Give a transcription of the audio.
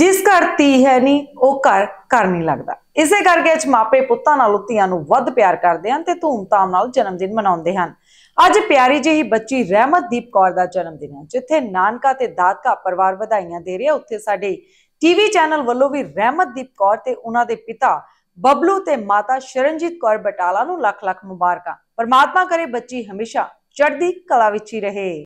ਜਿਸ ਘਰ ਤੀ ਹੈ ਨਹੀਂ ਉਹ ਘਰ ਘਰ ਨਹੀਂ ਲੱਗਦਾ ਇਸੇ ਕਰਕੇ ਅਜ ਮਾਪੇ ਪੁੱਤਾਂ ਨਾਲ ਉਤੀਆਂ ਨੂੰ ਵੱਧ ਪਿਆਰ ਕਰਦੇ ਹਨ ਤੇ ਧੂਮਧਾਮ ਨਾਲ ਜਨਮ ਦਿਨ ਮਨਾਉਂਦੇ ਹਨ ਅੱਜ ਪਿਆਰੀ ਜਿਹੀ ਬੱਚੀ ਰਹਿਮਤਦੀਪ ਕੌਰ ਦਾ ਜਨਮ ਦਿਨ ਹੈ ਜਿੱਥੇ ਨਾਨਕਾ ਤੇ ਦਾਦਕਾ ਪਰਿਵਾਰ ਵਧਾਈਆਂ ਦੇ ਰਿਹਾ ਉੱਥੇ ਸਾਡੇ ਟੀਵੀ ਚੈਨਲ ਵੱਲੋਂ ਵੀ ਰਹਿਮਤਦੀਪ ਕੌਰ ਤੇ ਉਹਨਾਂ ਦੇ ਪਿਤਾ ਬਬਲੂ ਤੇ ਮਾਤਾ ਸ਼ਰਨਜੀਤ ਕੌਰ ਬਟਾਲਾ ਨੂੰ ਲੱਖ ਲੱਖ ਮੁਬਾਰਕਾਂ ਪਰਮਾਤਮਾ ਕਰੇ ਬੱਚੀ ਹਮੇਸ਼ਾ ਚੜ੍ਹਦੀ ਕਲਾ ਵਿੱਚ ਹੀ ਰਹੇ